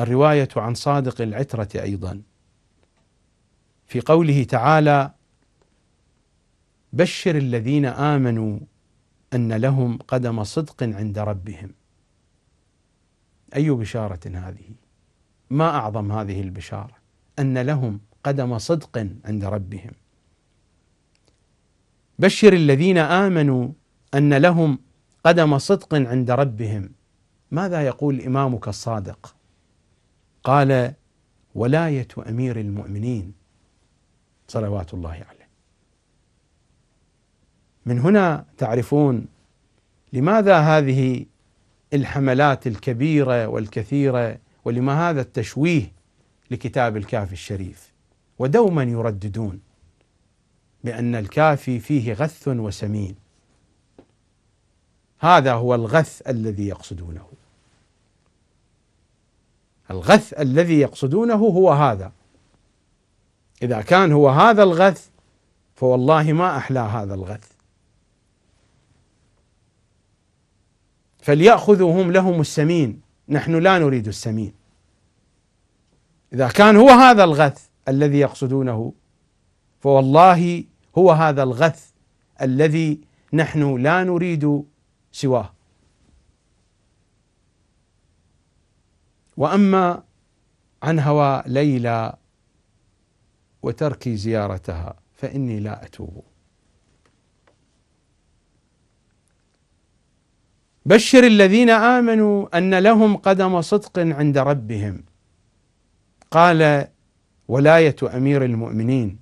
الرواية عن صادق العترة أيضا في قوله تعالى: بشر الذين آمنوا أن لهم قدم صدق عند ربهم. أي بشارة هذه؟ ما أعظم هذه البشارة؟ أن لهم قدم صدق عند ربهم. بشر الذين آمنوا أن لهم قدم صدق عند ربهم. ماذا يقول إمامك الصادق؟ قال ولاية أمير المؤمنين صلوات الله عليه من هنا تعرفون لماذا هذه الحملات الكبيرة والكثيرة ولما هذا التشويه لكتاب الكافي الشريف ودوما يرددون بأن الكافي فيه غث وسمين هذا هو الغث الذي يقصدونه الغث الذي يقصدونه هو هذا إذا كان هو هذا الغث فوالله ما أحلى هذا الغث فلياخذوا هم لهم السمين نحن لا نريد السمين إذا كان هو هذا الغث الذي يقصدونه فوالله هو هذا الغث الذي نحن لا نريد سواه واما عن هوى ليلى وترك زيارتها فاني لا اتوب بشر الذين امنوا ان لهم قدم صدق عند ربهم قال ولايه امير المؤمنين